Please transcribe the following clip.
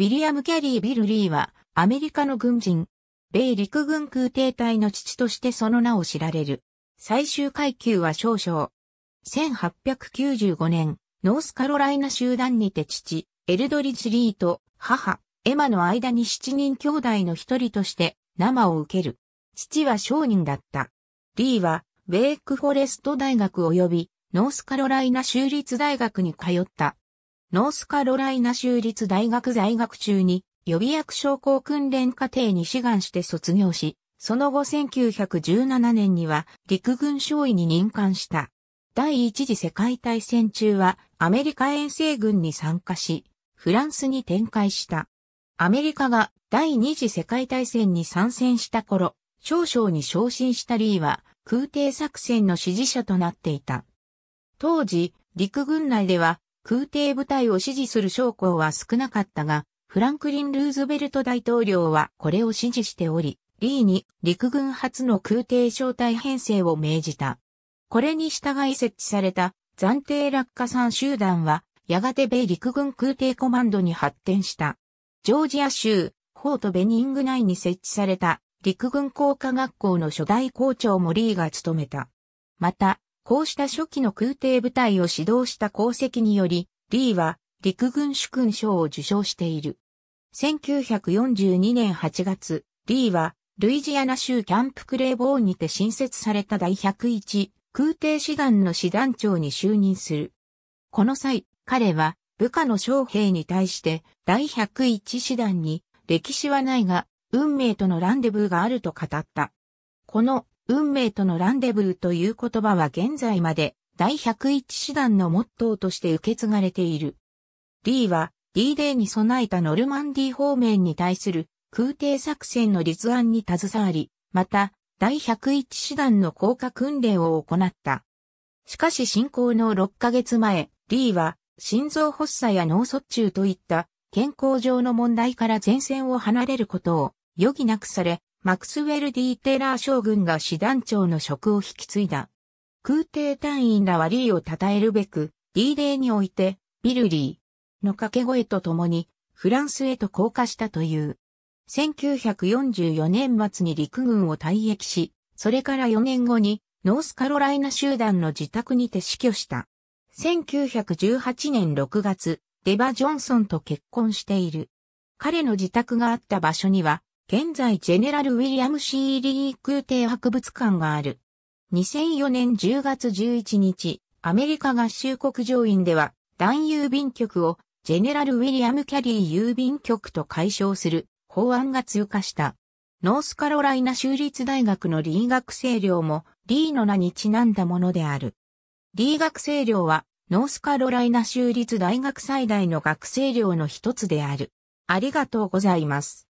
ウィリアム・キャリー・ビル・リーは、アメリカの軍人、米陸軍空挺隊の父としてその名を知られる。最終階級は少将。1895年、ノースカロライナ集団にて父、エルドリッジ・リーと母、エマの間に7人兄弟の一人として生を受ける。父は商人だった。リーは、ウェイクフォレスト大学及び、ノースカロライナ州立大学に通った。ノースカロライナ州立大学在学中に予備役将校訓練課程に志願して卒業し、その後1917年には陸軍少尉に任官した。第一次世界大戦中はアメリカ遠征軍に参加し、フランスに展開した。アメリカが第二次世界大戦に参戦した頃、少々に昇進したリーは空挺作戦の支持者となっていた。当時、陸軍内では空挺部隊を支持する将校は少なかったが、フランクリン・ルーズベルト大統領はこれを支持しており、リーに陸軍初の空挺招待編成を命じた。これに従い設置された暫定落下3集団は、やがて米陸軍空挺コマンドに発展した。ジョージア州、フォートベニング内に設置された陸軍工科学校の初代校長もリーが務めた。また、こうした初期の空挺部隊を指導した功績により、リーは陸軍主勲章を受章している。1942年8月、リーはルイジアナ州キャンプクレーボーンにて新設された第101空挺師団の師団長に就任する。この際、彼は部下の将兵に対して第101師団に歴史はないが運命とのランデブーがあると語った。この運命とのランデブーという言葉は現在まで第101師団のモットーとして受け継がれている。リーは D デーに備えたノルマンディ方面に対する空挺作戦の立案に携わり、また第101師団の降下訓練を行った。しかし進行の6ヶ月前、リーは心臓発作や脳卒中といった健康上の問題から前線を離れることを余儀なくされ、マクスウェル・ディ・テラー将軍が師団長の職を引き継いだ。空挺隊員らはリーを称えるべく、D デーにおいて、ビルリーの掛け声とともに、フランスへと降下したという。1944年末に陸軍を退役し、それから4年後に、ノースカロライナ集団の自宅にて死去した。1918年6月、デバ・ジョンソンと結婚している。彼の自宅があった場所には、現在ジェネラル・ウィリアム・シー・リー空挺博物館がある。2004年10月11日、アメリカ合衆国上院では、団郵便局をジェネラル・ウィリアム・キャリー郵便局と解消する法案が通過した。ノースカロライナ州立大学のリー学生寮もリーの名にちなんだものである。リー学生寮はノースカロライナ州立大学最大の学生寮の一つである。ありがとうございます。